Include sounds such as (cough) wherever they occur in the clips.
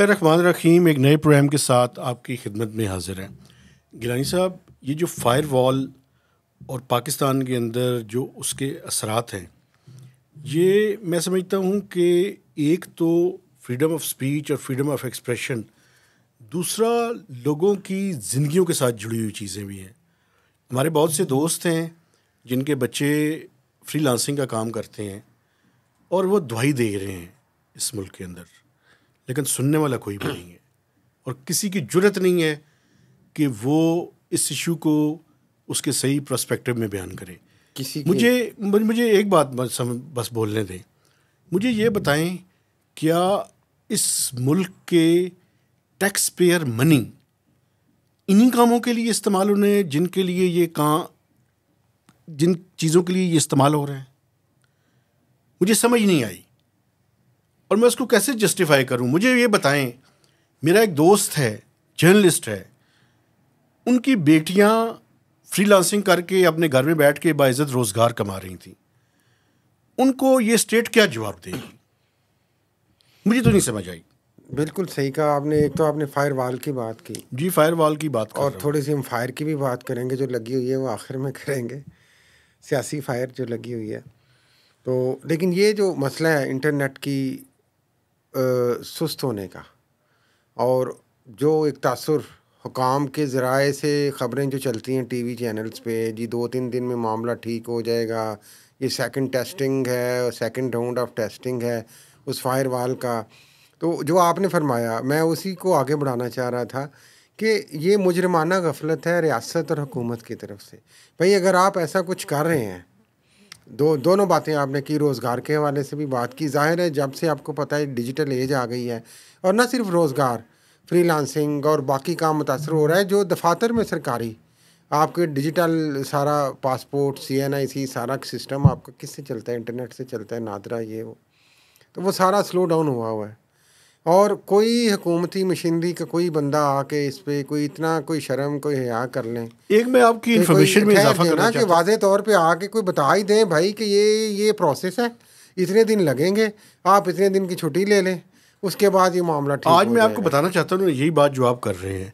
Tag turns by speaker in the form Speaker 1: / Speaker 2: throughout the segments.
Speaker 1: बसमान रखीम एक नए प्रोग्राम के साथ आपकी खिदमत में हाजिर हैं गिलानी साहब ये जो फायर वॉल और पाकिस्तान के अंदर जो उसके असरात हैं ये मैं समझता हूँ कि एक तो फ्रीडम ऑफ स्पीच और फ्रीडम ऑफ एक्सप्रेशन दूसरा लोगों की ज़िंदगियों के साथ जुड़ी हुई चीज़ें भी हैं हमारे बहुत से दोस्त हैं जिनके बच्चे फ्रीलांसिंग का काम करते हैं और वो दुआई दे रहे हैं इस मुल्क के अंदर लेकिन सुनने वाला कोई भी नहीं है और किसी की जरूरत नहीं है कि वो इस इशू को उसके सही प्रस्पेक्टिव में बयान करें किसी मुझे मुझे एक बात बस, बस बोलने दें मुझे ये बताएं क्या इस मुल्क के टैक्स पेयर मनी इन्हीं कामों के लिए इस्तेमाल होने जिनके लिए ये काम जिन चीज़ों के लिए ये इस्तेमाल हो रहे हैं मुझे समझ नहीं आई और मैं उसको कैसे जस्टिफाई करूं मुझे ये बताएं मेरा एक दोस्त है जर्नलिस्ट है उनकी बेटियां फ्रीलांसिंग करके अपने घर में बैठ के बाइज़त रोज़गार कमा रही थी उनको ये स्टेट क्या जवाब देगी मुझे तो नहीं समझ आई
Speaker 2: बिल्कुल सही कहा आपने एक तो आपने फायर वाल की बात की जी फायर वाल की बात और थोड़ी सी हम फायर की भी बात करेंगे जो लगी हुई है वो आखिर में (laughs) करेंगे सियासी फायर जो लगी हुई है तो लेकिन ये जो मसला है इंटरनेट की आ, सुस्त होने का और जो एक तासर हुकाम के ज़राए से ख़बरें जो चलती हैं टीवी चैनल्स पे जी दो तीन दिन में मामला ठीक हो जाएगा ये सेकंड टेस्टिंग है सेकंड राउंड ऑफ टेस्टिंग है उस फायर वाल का तो जो आपने फरमाया मैं उसी को आगे बढ़ाना चाह रहा था कि ये मुजरमाना गफलत है रियासत और हुकूमत की तरफ से भाई अगर आप ऐसा कुछ कर रहे हैं दो दोनों बातें आपने की रोज़गार के हवाले से भी बात की जाहिर है जब से आपको पता है डिजिटल एज आ गई है और ना सिर्फ रोज़गार फ्रीलांसिंग और बाकी काम मुतासर हो रहा है जो दफातर में सरकारी आपके डिजिटल सारा पासपोर्ट सी एन आई सी सारा सिस्टम आपका किससे चलता है इंटरनेट से चलता है नादरा ये वो तो वो सारा स्लो डाउन हुआ हुआ है और कोई हुकूमती मशीनरी का कोई बंदा आके इस पर कोई इतना कोई शर्म कोई हया कर लें एक मैं आपकी इन्फॉर्मेशन में इजाफा करना कि वाजे तौर पे आके कोई बता ही दें भाई कि ये ये प्रोसेस है इतने दिन लगेंगे आप इतने दिन की छुट्टी ले लें उसके बाद ये मामला आज मैं आपको बताना
Speaker 1: चाहता हूँ यही बात जो आप कर रहे हैं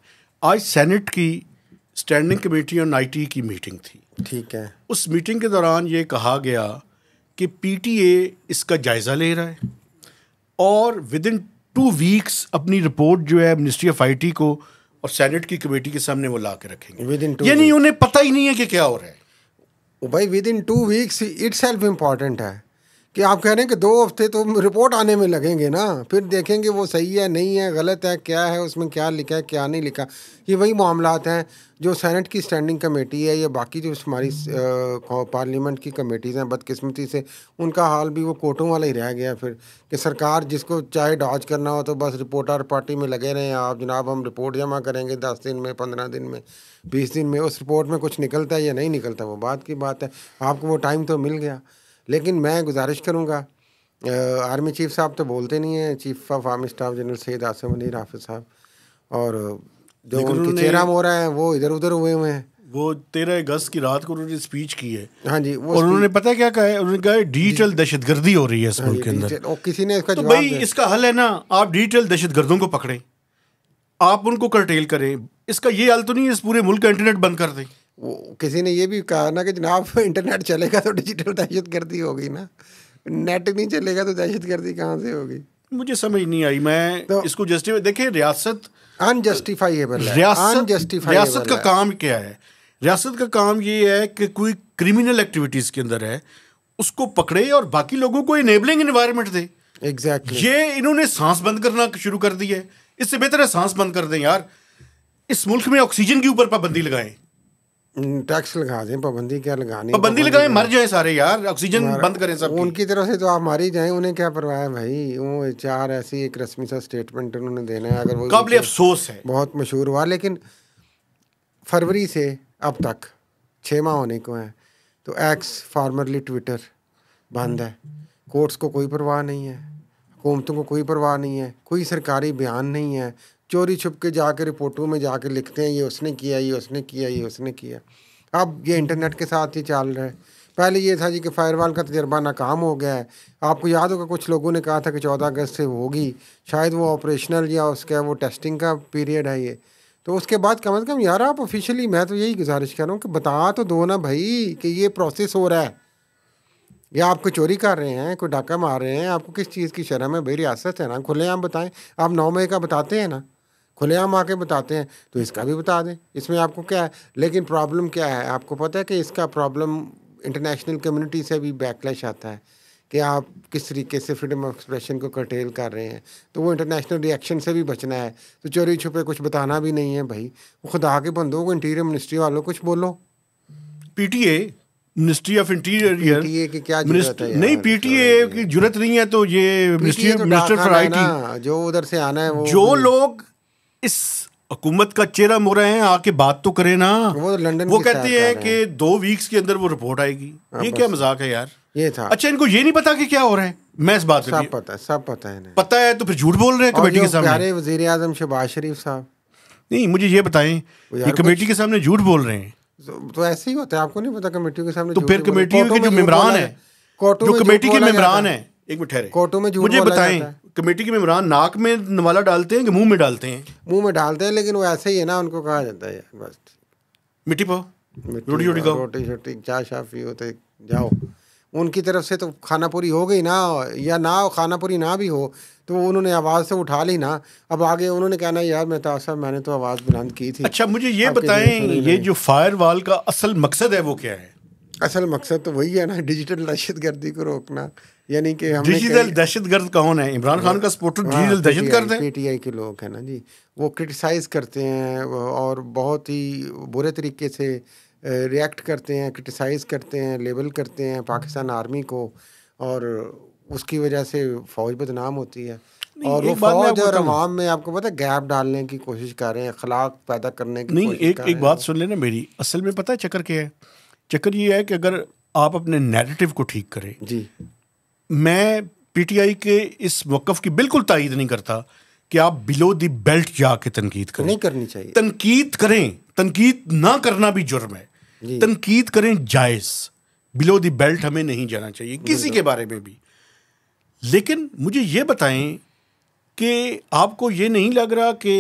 Speaker 1: आज सेनेट की स्टैंडिंग कमेटी ऑन आई की मीटिंग थी ठीक है उस मीटिंग के दौरान ये कहा गया कि पी इसका जायज़ा ले रहा है और विद इन टू वीक्स अपनी रिपोर्ट जो है मिनिस्ट्री ऑफ आईटी को और सेनेट की कमेटी के सामने वो ला के रखेंगे विद इन यानी उन्हें
Speaker 2: पता ही नहीं है कि क्या हो रहा है भाई within two weeks itself important है कि आप कह रहे हैं कि दो हफ्ते तो रिपोर्ट आने में लगेंगे ना फिर देखेंगे वो सही है नहीं है गलत है क्या है उसमें क्या लिखा है क्या नहीं लिखा ये वही मामला हैं जो सेनेट की स्टैंडिंग कमेटी है या बाकी जो हमारी पार्लियामेंट की कमेटीज़ हैं बदकिस्मती से उनका हाल भी वो कोर्टों वाला ही रह गया फिर कि सरकार जिसको चाहे डॉज करना हो तो बस रिपोर्टर पार्टी में लगे रहें आप जनाब हम रिपोर्ट जमा करेंगे दस दिन में पंद्रह दिन में बीस दिन में उस रिपोर्ट में कुछ निकलता है या नहीं निकलता वो बात की बात है आपको वो टाइम तो मिल गया लेकिन मैं गुजारिश करूँगा आर्मी चीफ साहब तो बोलते नहीं हैं chief of army staff general Syed Asim Ali राफिज साहब और जो उनके चेहरा हो रहा है वो इधर उधर हुए हुए हैं वो
Speaker 1: तेरह अगस्त की रात को उन्होंने स्पीच की है हाँ जी वो और उन्होंने पता क्या कहा है उन्होंने कहा डिजिटल दहशत गर्दी हो रही है इस हाँ के अंदर
Speaker 2: और किसी ने इसका तो भाई इसका हल है
Speaker 1: ना आप डिजिटल गर्दों को पकड़ें आप उनको कर्टेल करें
Speaker 2: इसका ये हल तो नहीं इस पूरे मुल्क का इंटरनेट बंद कर दें वो किसी ने ये भी कहा ना कि जनाब इंटरनेट (laughs) चलेगा तो डिजिटल दहशत गर्दी होगी ना नेट नहीं चलेगा तो दहशत गर्दी कहाँ से होगी मुझे समझ नहीं आई मैं तो, इसको जस्टिफाई देखिए रियासत अनजस्टिफाइबल रियासत रियासत का काम क्या
Speaker 1: है रियासत का काम ये है कि कोई क्रिमिनल एक्टिविटीज़ के अंदर है उसको पकड़े और बाकी लोगों को इनेबलिंग इन्वायरमेंट दे एग्जैक्टली exactly. ये इन्होंने सांस बंद करना शुरू कर दी है इससे बेहतर है सांस बंद कर दें यार इस मुल्क में ऑक्सीजन के ऊपर पाबंदी लगाएं
Speaker 2: टैक्स लगा दें पाबंदी क्या लगानी पाबंदी लगाए मर
Speaker 1: जाए सारे यार ऑक्सीजन बंद करें सब
Speaker 2: उनकी तरफ से तो आप मर ही जाए उन्हें क्या परवाह है भाई वो चार ऐसी एक रस्मी सा स्टेटमेंट उन्होंने देना है अगर वो काबिल अफसोस है बहुत मशहूर हुआ लेकिन फरवरी से अब तक छः माह होने को है तो एक्स फार्मरली ट्विटर बंद है कोर्ट्स को कोई परवाह नहीं है हुकूमतों को कोई परवाह नहीं है कोई सरकारी बयान नहीं है चोरी छुप के जाके रिपोर्टों में जाके लिखते हैं ये उसने किया ये उसने किया ये उसने किया अब ये इंटरनेट के साथ ही चल रहा है पहले ये था जी कि फायरवाल का तजर्बा नाकाम हो गया है आपको याद होगा कुछ लोगों ने कहा था कि चौदह अगस्त से होगी शायद वो ऑपरेशनल या उसका वो टेस्टिंग का पीरियड है ये तो उसके बाद कम अज़ कम यार आप ऑफिशियली मैं तो यही गुजारिश कर रहा हूँ कि बता तो दो ना भाई कि ये प्रोसेस हो रहा है या आपको चोरी कर रहे हैं कोई डाका मार रहे हैं आपको किस चीज़ की शर्म है भाई रियासत है ना खुले आप बताएं आप नौ मई का बताते हैं ना खुलेआम आके बताते हैं तो इसका भी बता दें इसमें आपको क्या है लेकिन प्रॉब्लम क्या है आपको पता है कि इसका प्रॉब्लम इंटरनेशनल कम्युनिटी से भी बैकलैश आता है कि आप किस तरीके से फ्रीडम ऑफ एक्सप्रेशन को कर्टेल कर रहे हैं तो वो इंटरनेशनल रिएक्शन से भी बचना है तो चोरी छुपे कुछ बताना भी नहीं है भाई वो खुदा के बंदो को इंटीरियर मिनिस्ट्री वालों कुछ बोलो
Speaker 1: PTA ministry of interior PTA की क्या जरूरत है नहीं पीटीए तो की जरूरत नहीं है तो ये मिनिस्ट्री मिनिस्टर फॉर आईटी
Speaker 2: जो उधर से आना है वो जो
Speaker 1: लोग इस हुकूमत का चेहरा मोरा है आके बात तो करे ना वो तो लंडन वो कहते हैं कि दो वीक्स के अंदर वो रिपोर्ट आएगी हाँ, ये क्या मजाक है यार ये था अच्छा इनको ये नहीं पता कि क्या हो रहा है मैं इस बात सब
Speaker 2: पता है सब पता है
Speaker 1: पता है तो फिर झूठ बोल रहे हैं कमेटी के सामने
Speaker 2: वजीर आजम शहबाज शरीफ साहब
Speaker 1: नहीं मुझे ये बताएं ये कमेटी के सामने झूठ बोल रहे हैं
Speaker 2: तो, तो ऐसे ही होता है आपको नहीं पता कमेटी के सामने तो फिर कमेटी के जो मेम्बरान है कोर्टो कमेटी के मेम्बरान है
Speaker 1: एक मिनट ठहरे कोर्टो में मुझे बताएं कमेटी के मेम्बरान
Speaker 2: नाक में नवाला डालते हैं कि मुंह में डालते हैं मुंह में डालते हैं लेकिन वो ऐसे ही है ना उनको कहा जाता है यार बस मिट्टी पाओ रोटी छोटी खाओ रोटी छोटी चाय शाह पियो तो जाओ उनकी तरफ से तो खाना पूरी हो गई ना या ना खाना पूरी ना भी हो तो उन्होंने आवाज़ से उठा ली ना अब आगे उन्होंने कहना यार मेहता तो साहब मैंने तो आवाज़ बुलंद की थी अच्छा मुझे ये बताएं ये जो फायर वाल का असल मकसद है वो क्या है असल मकसद तो वही है ना डिजिटल दहशत गर्दी को रोकना यानी कि हम डिजिटल
Speaker 1: दहशत गर्द कौन है इमरान खान का सपोर्टर हाँ, डिजिटल दहशत गर्द
Speaker 2: टी आई के लोग हैं ना जी वो क्रिटिसाइज़ करते हैं और बहुत ही बुरे तरीके से रिएक्ट करते हैं क्रिटिसाइज़ करते हैं लेबल करते हैं पाकिस्तान आर्मी को और उसकी वजह से फौज बदनाम होती है और वो फौज और अवाम में आपको पता है गैप डालने की कोशिश कर रहे हैं अखलाक पैदा करने की नहीं एक एक बात
Speaker 1: सुन लेना मेरी असल में पता है चक्कर क्या है चक्कर ये है कि अगर आप अपने नैरेटिव को ठीक करें जी मैं पीटीआई के इस वक्फ की बिल्कुल तायद नहीं करता कि आप बिलो द बेल्ट जाके तनकीद करें नहीं करनी चाहिए तनकीद करें तनकीद ना करना भी जुर्म है तनकीद करें जायज़ बिलो द बेल्ट हमें नहीं जाना चाहिए किसी के बारे में भी लेकिन मुझे ये बताएं कि आपको ये नहीं लग रहा कि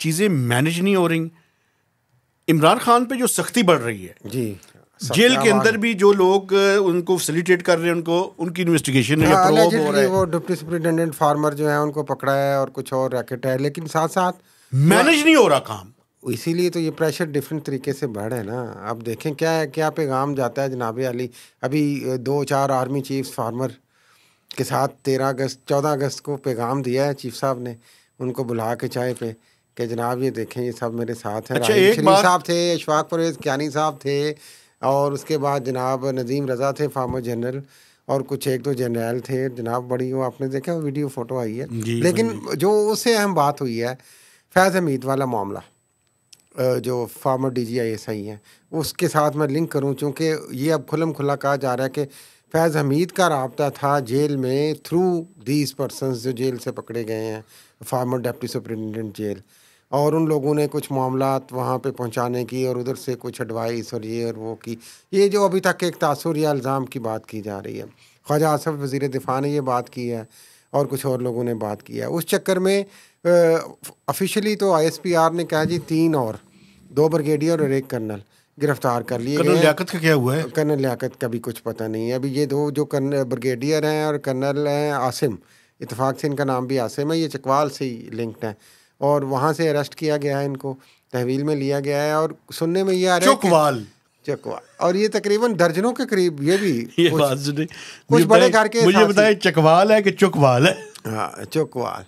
Speaker 1: चीज़ें मैनेज नहीं हो रही इमरान खान पे जो सख्ती बढ़ रही है जी जेल के अंदर भी जो लोग उनको फैसिलिटेट कर रहे हैं उनको उनकी इन्वेस्टिगेशन या हाँ, हो रहा है वो
Speaker 2: डिप्टी सुप्रिटेंडेंट फार्मर जो है उनको पकड़ा है और कुछ और रैकेट है लेकिन साथ साथ मैनेज नहीं हो रहा काम इसीलिए तो ये प्रेशर डिफरेंट तरीके से बढ़ है ना अब देखें क्या है क्या पैगाम जाता है जनाबे अली अभी दो चार आर्मी चीफ्स फार्मर के साथ तेरह अगस्त चौदह अगस्त को पैगाम दिया है चीफ साहब ने उनको बुला के चाय पे कि जनाब ये देखें ये सब मेरे साथ हैं अच्छा, साहब थे अशफाक परवेज क्यानी साहब थे और उसके बाद जनाब नदीम रज़ा थे फार्मर जनरल और कुछ एक दो तो जनरल थे जनाब बड़ी वो आपने देखा वीडियो फ़ोटो आई है लेकिन जो उससे अहम बात हुई है फैज़ हमीद वाला मामला जो former D G I S I उसके साथ मैं लिंक करूँ चूँकि ये अब खुलम खुला कहा जा रहा है कि फैज़ हमीद का रबता था जेल में थ्रू दीज पर्सन जो जेल से पकड़े गए हैं फार्मर डेप्टी सुप्रिटेंडेंट जेल और उन लोगों ने कुछ मामला वहाँ पर पहुँचाने की और उधर से कुछ एडवाइस और ये और वो की ये जो अभी तक एक तासर या इल्ज़ाम की बात की जा रही है ख्वाजा आसफ वज़ी दिफा ने ये बात की है और कुछ और लोगों ने बात की है उस चक्कर में ऑफिशली तो आर ने कहा जी तीन और दो ब्रिगेडियर और एक कर्नल गिरफ्तार कर लिए कर्नल लियाकत का क्या हुआ है कर्नल लियाकत का भी कुछ पता नहीं है अभी ये दो जो कर्नल ब्रिगेडियर हैं और कर्नल हैं आसिम इतफाक़ से इनका नाम भी आसिम है ये चकवाल से ही लिंक्ड हैं और वहाँ से अरेस्ट किया गया है इनको तहवील में लिया गया है और सुनने में ये आ रहा है चकवाल और ये तकरीबन दर्जनों के करीब ये भी (laughs) ये कुछ, बात कुछ बड़े घर के मुझे बताया
Speaker 1: चकवाल है कि चुकवाल
Speaker 2: है हाँ चुकवाल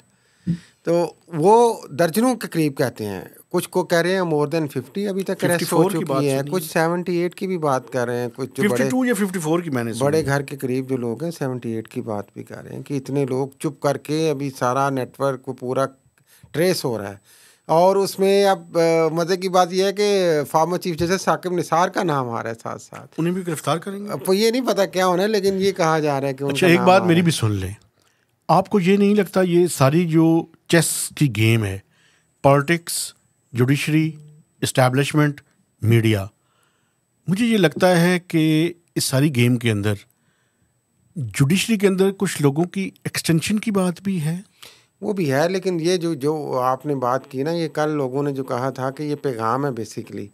Speaker 2: तो वो दर्जनों के करीब कहते हैं कुछ को कह रहे हैं मोर देन फिफ्टी अभी तक अरेस्ट हो चुकी है कुछ एट की भी बात कर रहे हैं कुछ जो बड़े या 54 की मैंने बड़े घर के करीब जो लोग हैं एट की बात भी कर रहे हैं कि इतने लोग चुप करके अभी सारा नेटवर्क को पूरा ट्रेस हो रहा है और उसमें अब मज़े की बात यह है कि फार्मर चीफ जैसे साकिब निसार का नाम आ रहा है साथ साथ उन्हें भी गिरफ्तार करेंगे अब ये नहीं पता क्या होना है लेकिन ये कहा जा रहा है कि अच्छा एक बात मेरी
Speaker 1: भी सुन लें आपको ये नहीं लगता ये सारी जो चेस की गेम है पॉलिटिक्स जुडिशरी इस्टेब्लिशमेंट मीडिया मुझे ये लगता है कि इस सारी गेम के अंदर जुडिशरी के अंदर कुछ लोगों की एक्सटेंशन की बात भी है
Speaker 2: वो भी है लेकिन ये जो जो आपने बात की ना ये कल लोगों ने जो कहा था कि ये पैगाम है बेसिकली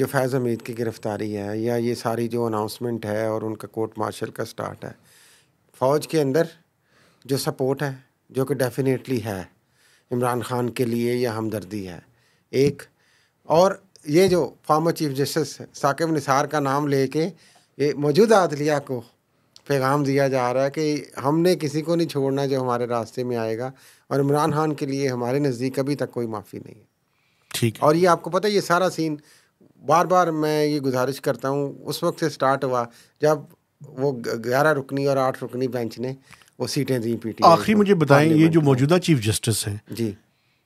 Speaker 2: जो फैज़ हमीद की गिरफ़्तारी है या ये सारी जो अनाउंसमेंट है और उनका कोर्ट मार्शल का स्टार्ट है फ़ौज के अंदर जो सपोर्ट है जो कि डेफिनेटली है इमरान खान के लिए यह हमदर्दी है एक और ये जो former chief justice Saqib Nisar का नाम लेके ये मौजूदा अदलिया को पैगाम दिया जा रहा है कि हमने किसी को नहीं छोड़ना जो हमारे रास्ते में आएगा और इमरान खान के लिए हमारे नज़दीक अभी तक कोई माफ़ी नहीं है ठीक और ये आपको पता है ये सारा सीन बार बार मैं ये गुजारिश करता हूँ उस वक्त से स्टार्ट हुआ जब वो ग्यारह रुकनी और आठ रुकनी बेंच ने वो सीटें दी पीटी आखिरी मुझे बताएं ये
Speaker 1: जो मौजूदा चीफ जस्टिस हैं जी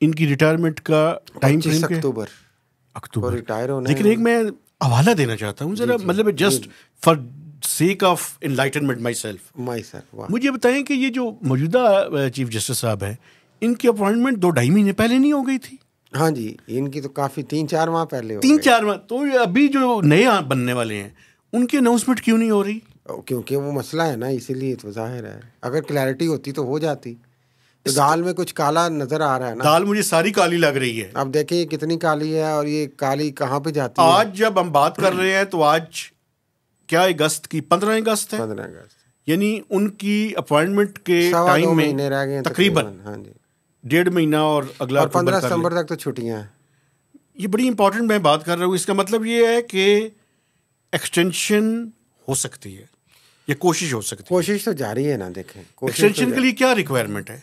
Speaker 1: इनकी रिटायरमेंट का time frame October October retire होने लेकिन एक मैं हवाला देना चाहता हूँ जरा मतलब just for sake of enlightenment myself myself मुझे बताएं कि ये जो मौजूदा चीफ जस्टिस साहब हैं इनकी अपॉइंटमेंट दो ढाई महीने पहले नहीं
Speaker 2: हो गई थी हाँ जी इनकी तो काफ़ी तीन चार माह पहले तीन
Speaker 1: चार माह तो अभी जो नए बनने वाले
Speaker 2: हैं उनकी अनाउंसमेंट क्यों नहीं हो रही क्योंकि वो मसला है ना इसीलिए तो जाहिर है अगर क्लैरिटी होती तो हो जाती तो दाल में कुछ काला नजर आ रहा है ना
Speaker 1: दाल मुझे सारी काली लग रही है
Speaker 2: अब देखिए कितनी काली है और ये काली कहाँ पे जाती आज है
Speaker 1: आज जब हम बात कर रहे हैं तो आज क्या अगस्त की पंद्रह अगस्त है पंद्रह अगस्त यानी उनकी अपॉइंटमेंट के टाइम में तकरीबन हाँ डेढ़ महीना और अगला पंद्रह सितंबर तक तो छुट्टियां हैं ये बड़ी इंपॉर्टेंट मैं बात कर रहा हूँ इसका मतलब ये है कि
Speaker 2: एक्सटेंशन हो सकती है ये कोशिश हो सकती है कोशिश तो जारी है ना देखें एक्सटेंशन तो के लिए क्या रिक्वायरमेंट है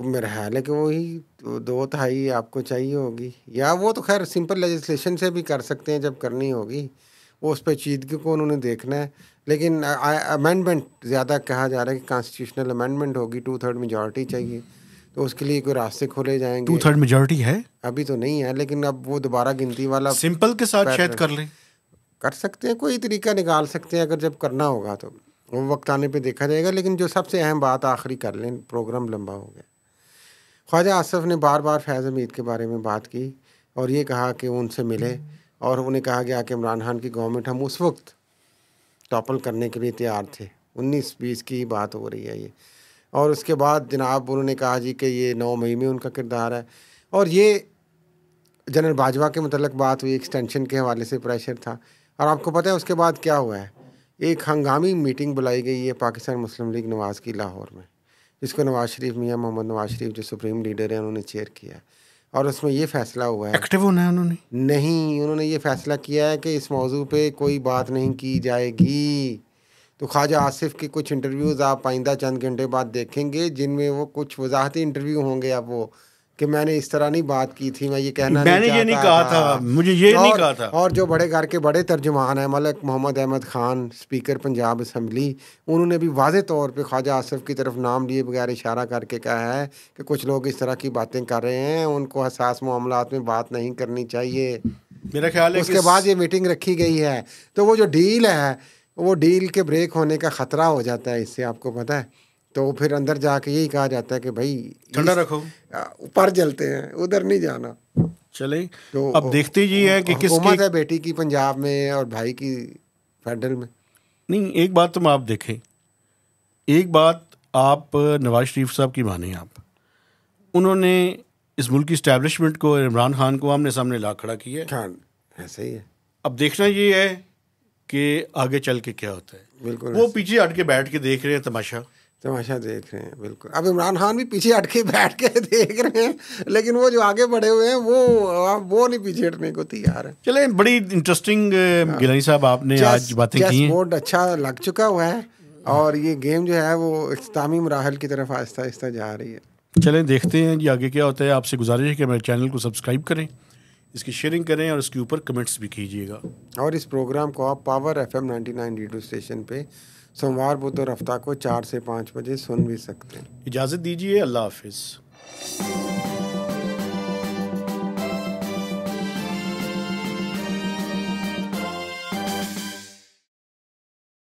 Speaker 2: मेरा ख्याल है कि वही तो दो तहाई आपको चाहिए होगी या वो तो खैर सिंपल लेजिस्लेशन से भी कर सकते हैं जब करनी होगी उस पर चीदगी को उन्होंने देखना है लेकिन अमेंडमेंट ज़्यादा कहा जा रहा है कि कॉन्स्टिट्यूशनल अमेंडमेंट होगी टू थर्ड मेजोरिटी चाहिए तो उसके लिए कोई रास्ते खोले जाएंगे टू थर्ड मेजोरिटी है अभी तो नहीं है लेकिन अब वो दोबारा गिनती वाला सिंपल के साथ शायद कर लें कर सकते हैं कोई तरीका निकाल सकते हैं अगर जब करना होगा तो वो वक्त आने पर देखा जाएगा लेकिन जो सबसे अहम बात आखिरी कर लें प्रोग्राम लंबा हो गया ख्वाजा आसफ़ ने बार बार फैज़ हमीद के बारे में बात की और ये कहा कि उनसे मिले और उन्हें कहा गया कि इमरान खान की गवर्नमेंट हम उस वक्त टॉपल करने के लिए तैयार थे उन्नीस बीस की ही बात हो रही है ये और उसके बाद जनाब उन्होंने कहा जी कि ये नौ मई में उनका किरदार है और ये जनरल बाजवा के मतलब बात हुई एक्सटेंशन के हवाले से प्रेशर था और आपको पता है उसके बाद क्या हुआ है एक हंगामी मीटिंग बुलाई गई है पाकिस्तान मुस्लिम लीग नवाज़ की लाहौर में जिसको नवाज़ शरीफ मियाँ मोहम्मद नवाज़ शरीफ जो सुप्रीम लीडर हैं उन्होंने चेयर किया है और उसमें ये फैसला हुआ है एक्टिव होना है उन्होंने नहीं उन्होंने ये फैसला किया है कि इस मौजू पे कोई बात नहीं की जाएगी तो ख्वाजा आसिफ के कुछ इंटरव्यूज़ आप आइंदा चंद घंटे बाद देखेंगे जिनमें वो कुछ वजाहती इंटरव्यू होंगे आप वो कि मैंने इस तरह नहीं बात की थी मैं ये कहना मैंने नहीं ये नहीं कहा था, था। मुझे ये और, नहीं कहा था और जो बड़े घर के बड़े तर्जुमान हैं मलक मोहम्मद अहमद खान स्पीकर पंजाब असम्बली उन्होंने भी वाजे तौर पर ख्वाजा आसफ की तरफ नाम लिए बगैर इशारा करके कहा है कि कुछ लोग इस तरह की बातें कर रहे हैं उनको हसास मामला में बात नहीं करनी चाहिए मेरा ख्याल है उसके बाद ये मीटिंग रखी गई है तो वो जो डील है वो डील के ब्रेक होने का ख़तरा हो जाता है इससे आपको पता है तो फिर अंदर जाके यही कहा जाता है कि भाई ठंडा रखो ऊपर जलते हैं उधर नहीं जाना चले तो अब देखते जी है कि किस है बेटी की पंजाब में और भाई की फेडरल में
Speaker 1: नहीं एक बात तो आप देखें एक बात आप नवाज शरीफ साहब की माने आप उन्होंने इस मुल्क की स्टैब्लिशमेंट को इमरान खान को आमने सामने ला खड़ा किया खान ऐसे ही है अब देखना ये है कि आगे चल के क्या होता है बिल्कुल वो पीछे हट के बैठ के देख रहे हैं तमाशा तमाशा देख रहे हैं बिल्कुल
Speaker 2: अब इमरान खान भी पीछे अटके बैठ के (laughs) देख रहे हैं लेकिन वो जो आगे बढ़े हुए हैं वो वो नहीं पीछे हटने को तैयार है चले बड़ी
Speaker 1: इंटरेस्टिंग हाँ। गिलानी साहब आपने आज बातें की हैं बोर्ड
Speaker 2: अच्छा लग चुका हुआ है और ये गेम जो है वो इख्तामी मराहल की तरफ आहिस्ता आहिस्ता जा रही है
Speaker 1: चले देखते हैं जी आगे क्या होता है आपसे गुजारिश है कि मेरे चैनल को सब्सक्राइब करें इसकी शेयरिंग करें और इसके ऊपर कमेंट्स भी कीजिएगा
Speaker 2: और इस प्रोग्राम को आप power F M ninety nine radio station पर सोमवार बुध और हफ्ता को चार से पाँच बजे सुन भी सकते हैं
Speaker 1: इजाज़त दीजिए अल्लाह हाफिज़